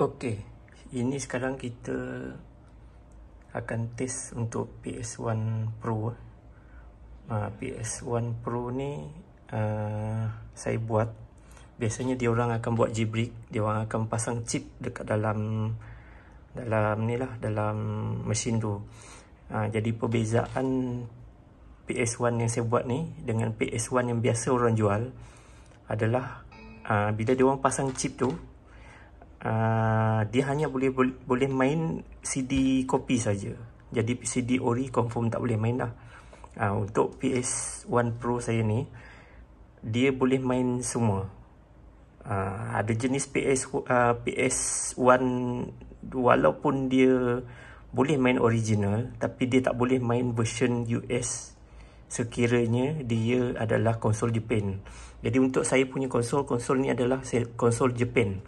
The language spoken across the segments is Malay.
Okey, ini sekarang kita akan test untuk PS1 Pro. Uh, ah, PS1 Pro ni uh, saya buat. Biasanya dia orang akan buat jibrik, dia orang akan pasang chip dekat dalam dalam ni lah, dalam mesin tu. Uh, jadi perbezaan PS1 yang saya buat ni dengan PS1 yang biasa orang jual adalah uh, bila dia orang pasang chip tu, Ah, dia hanya boleh boleh main CD kopi saja. Jadi CD ori confirm tak boleh main dah. Uh, untuk PS1 Pro saya ni dia boleh main semua. Uh, ada jenis PS uh, PS1 walaupun dia boleh main original tapi dia tak boleh main version US sekiranya dia adalah konsol Jepun. Jadi untuk saya punya konsol, konsol ni adalah konsol Jepun.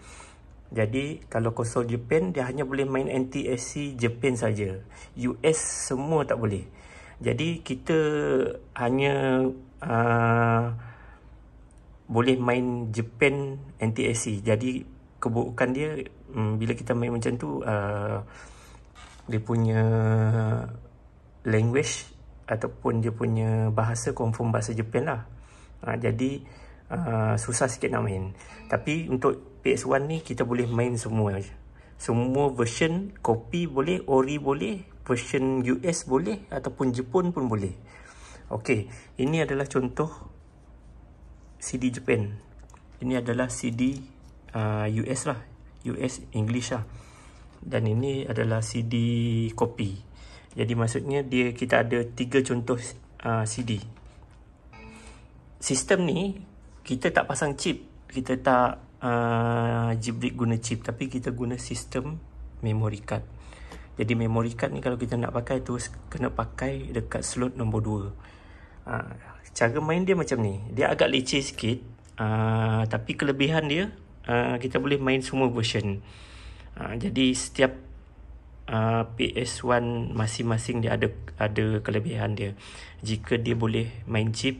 Jadi kalau konsol Japan dia hanya boleh main NTSC Japan saja. US semua tak boleh. Jadi kita hanya uh, boleh main Japan NTSC. Jadi kebukan dia um, bila kita main macam tu uh, dia punya language ataupun dia punya bahasa confirm bahasa Japan lah. Uh, jadi Ah, susah sikit nak main. Tapi untuk PS1 ni kita boleh main semua. Semua version copy boleh, ori boleh, version US boleh ataupun Jepun pun boleh. Okey, ini adalah contoh CD Japan. Ini adalah CD uh, ah, US lah. US English lah. Dan ini adalah CD copy. Jadi maksudnya dia kita ada tiga contoh uh, ah, CD. Sistem ni kita tak pasang chip kita tak uh, jibrik guna chip tapi kita guna sistem memory card jadi memory card ni kalau kita nak pakai tu kena pakai dekat slot nombor 2 uh, ah, cara main dia macam ni dia agak leceh sikit uh, tapi kelebihan dia uh, kita boleh main semua version uh, jadi setiap Uh, PS1 masing-masing dia ada ada kelebihan dia. Jika dia boleh main chip,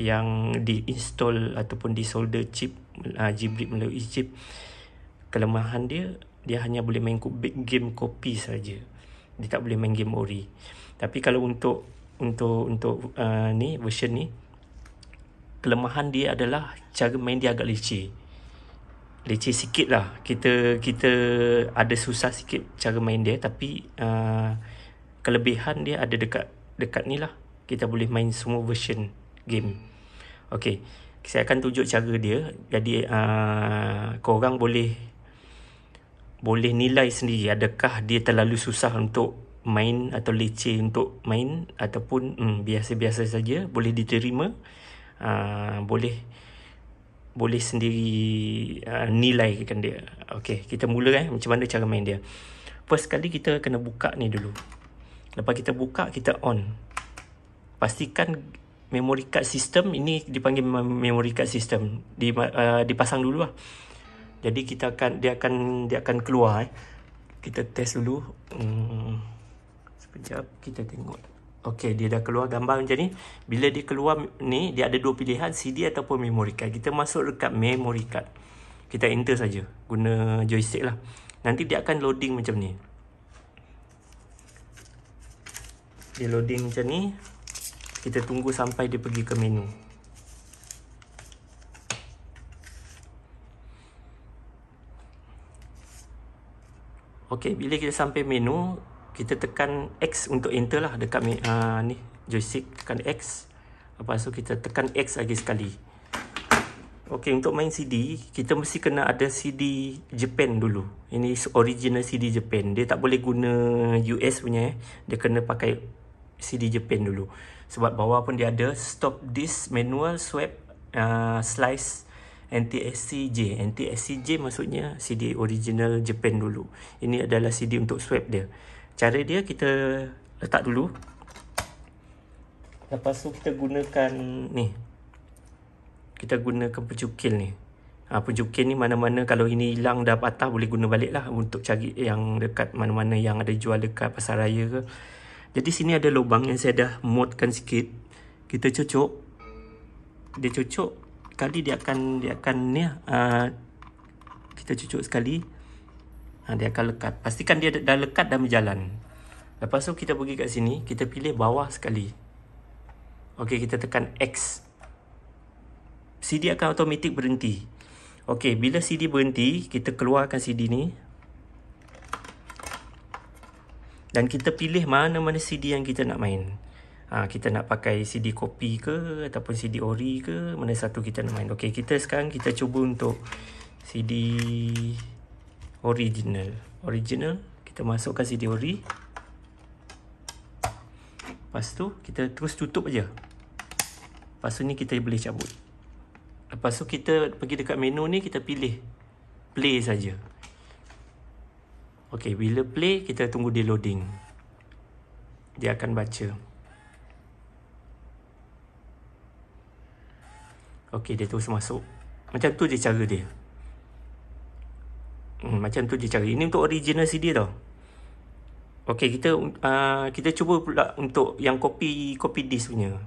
yang diinstall ataupun disolder chip uh, ah, Jibril melalui chip kelemahan dia dia hanya boleh main big game copy saja dia tak boleh main game ori tapi kalau untuk untuk untuk uh, ni version ni kelemahan dia adalah cara main dia agak leceh leceh sikit lah kita kita ada susah sikit cara main dia tapi uh, kelebihan dia ada dekat dekat ni lah kita boleh main semua version game Okey. Saya akan tunjuk cara dia. Jadi uh, ah, orang boleh boleh nilai sendiri adakah dia terlalu susah untuk main atau leceh untuk main ataupun hmm, biasa-biasa saja boleh diterima uh, boleh boleh sendiri uh, nilai kan dia okey kita mula kan macam mana cara main dia first sekali kita kena buka ni dulu lepas kita buka kita on pastikan memory card system ini dipanggil memory card system di uh, dipasang dulu lah jadi kita akan dia akan dia akan keluar eh. kita test dulu hmm. sekejap kita tengok Okey, dia dah keluar gambar macam ni. Bila dia keluar ni, dia ada dua pilihan, CD ataupun memory card. Kita masuk dekat memory card. Kita enter saja guna joystick lah. Nanti dia akan loading macam ni. Dia loading macam ni kita tunggu sampai dia pergi ke menu ok bila kita sampai menu kita tekan X untuk enter lah dekat uh, ni joystick tekan X lepas tu kita tekan X lagi sekali ok untuk main CD kita mesti kena ada CD Japan dulu ini original CD Japan dia tak boleh guna US punya eh. dia kena pakai CD Japan dulu sebab bawah pun dia ada stop this manual swap uh, slice NTSC-J NTSC-J maksudnya CD original Japan dulu ini adalah CD untuk swap dia cara dia kita letak dulu lepas tu kita gunakan ni kita gunakan pencukil ni ha, pencukil ni mana-mana kalau ini hilang dah patah boleh guna balik lah untuk cari yang dekat mana-mana yang ada jual dekat pasaraya. ke jadi sini ada lubang yang saya dah modkan sikit. Kita cucuk. Dia cucuk. Kali dia akan dia akan ni uh, kita cucuk sekali. Uh, dia akan lekat. Pastikan dia dah lekat dan berjalan. Lepas tu kita pergi kat sini, kita pilih bawah sekali. Okey, kita tekan X. CD akan automatik berhenti. Okey, bila CD berhenti, kita keluarkan CD ni dan kita pilih mana-mana CD yang kita nak main. Ha, kita nak pakai CD kopi ke ataupun CD ori ke mana satu kita nak main. Okey, kita sekarang kita cuba untuk CD original. Original, kita masukkan CD ori. Lepas tu kita terus tutup aja. Lepas tu ni kita boleh cabut. Lepas tu kita pergi dekat menu ni kita pilih play saja. Ok, bila play, kita tunggu dia loading. Dia akan baca. Ok, dia terus masuk. Macam tu je cara dia. Hmm, macam tu je cara. Ini untuk original CD tau. Ok, kita uh, kita cuba pula untuk yang copy copy disk punya.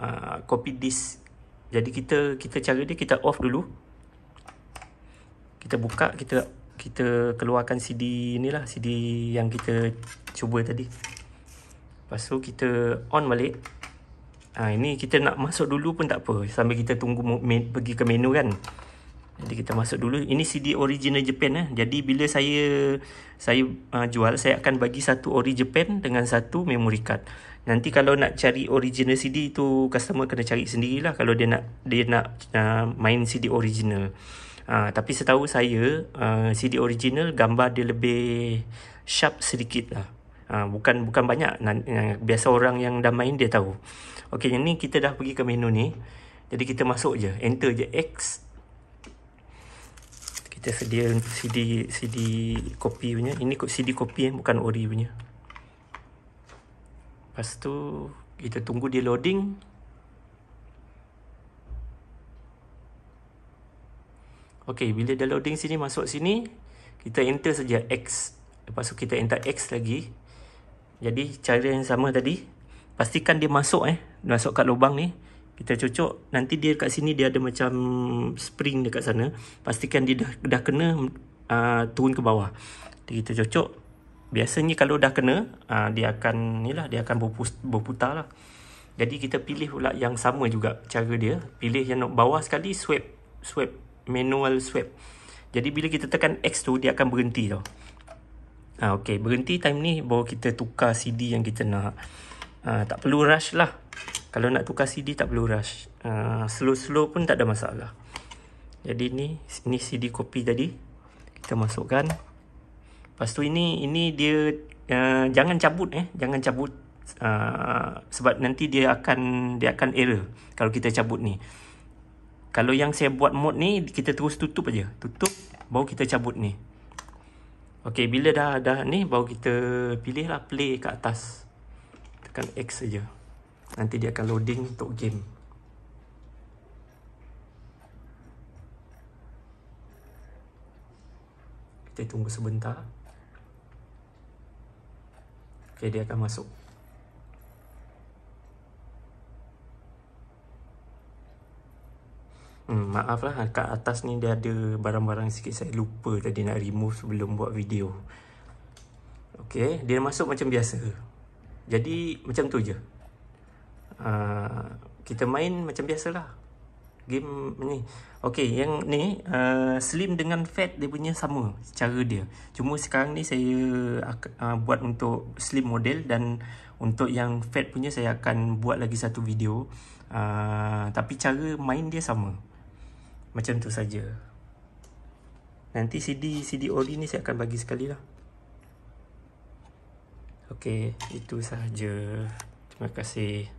Uh, copy disk. Jadi kita kita cara dia, kita off dulu. Kita buka, kita kita keluarkan CD inilah CD yang kita cuba tadi lepas tu kita on balik ha, ini kita nak masuk dulu pun tak apa sambil kita tunggu pergi ke menu kan jadi kita masuk dulu ini CD original Japan eh. jadi bila saya saya uh, jual saya akan bagi satu ori Japan dengan satu memory card nanti kalau nak cari original CD tu customer kena cari sendirilah kalau dia nak dia nak uh, main CD original Ah, tapi setahu saya uh, ah, CD original gambar dia lebih sharp sedikit lah. Uh, bukan bukan banyak biasa orang yang dah main dia tahu. Okey, yang ni kita dah pergi ke menu ni. Jadi kita masuk je, enter je X. Kita sedia CD CD copy punya. Ini kot CD copy eh, bukan ori punya. Lepas tu kita tunggu dia loading. Okey, bila dia loading sini masuk sini, kita enter saja X. Lepas tu kita enter X lagi. Jadi cara yang sama tadi, pastikan dia masuk eh, masuk kat lubang ni. Kita cucuk, nanti dia kat sini dia ada macam spring dekat sana. Pastikan dia dah, dah kena uh, turun ke bawah. Jadi kita cucuk. Biasanya kalau dah kena, uh, dia akan ni lah, dia akan berputar lah. Jadi kita pilih pula yang sama juga cara dia. Pilih yang bawah sekali, swipe. Swipe manual swipe. Jadi bila kita tekan X tu dia akan berhenti tau. Ha, okey, berhenti time ni baru kita tukar CD yang kita nak. Ha, tak perlu rush lah. Kalau nak tukar CD tak perlu rush. Ah, slow-slow ha, pun tak ada masalah. Jadi ni, ni CD kopi tadi. Kita masukkan. Pastu ini, ini dia uh, jangan cabut eh. Jangan cabut uh, sebab nanti dia akan dia akan error kalau kita cabut ni. Kalau yang saya buat mode ni kita terus tutup aja. Tutup baru kita cabut ni. Okey, bila dah ada ni baru kita pilihlah play kat atas. Tekan X saja. Nanti dia akan loading untuk game. Kita tunggu sebentar. Okey, dia akan masuk. Hmm, maaf lah kat atas ni dia ada barang-barang sikit saya lupa tadi nak remove sebelum buat video. Okay, dia masuk macam biasa. Jadi macam tu je. Uh, kita main macam biasalah. Game ni. Okay, yang ni uh, slim dengan fat dia punya sama cara dia. Cuma sekarang ni saya uh, buat untuk slim model dan untuk yang fat punya saya akan buat lagi satu video. Uh, tapi cara main dia sama. Macam tu saja. Nanti CD CD ori ni saya akan bagi sekali lah. Okey, itu sahaja. Terima kasih.